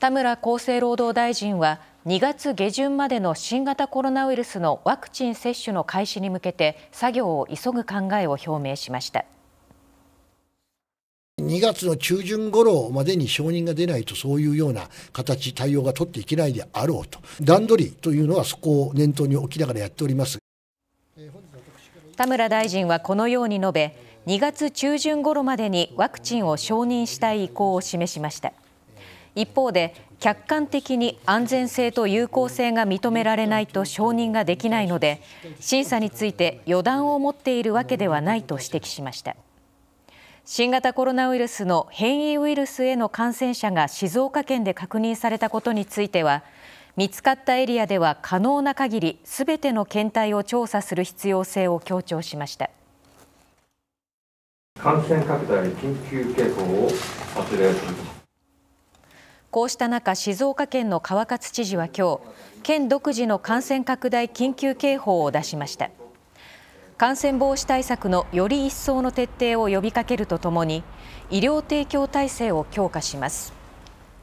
田村厚生労働大臣は2月下旬までの新型コロナウイルスのワクチン接種の開始に向けて作業を急ぐ考えを表明しました2月の中旬頃までに承認が出ないとそういうような形対応が取っていけないであろうと段取りというのはそこを念頭に置きながらやっております田村大臣はこのように述べ2月中旬頃までにワクチンを承認したい意向を示しました一方で客観的に安全性と有効性が認められないと承認ができないので審査について予断を持っているわけではないと指摘しました新型コロナウイルスの変異ウイルスへの感染者が静岡県で確認されたことについては見つかったエリアでは可能な限りすべての検体を調査する必要性を強調しました感染拡大緊急警報を発令するこうした中、静岡県の川勝知事は今日、県独自の感染拡大緊急警報を出しました。感染防止対策のより一層の徹底を呼びかけるとともに、医療提供体制を強化します。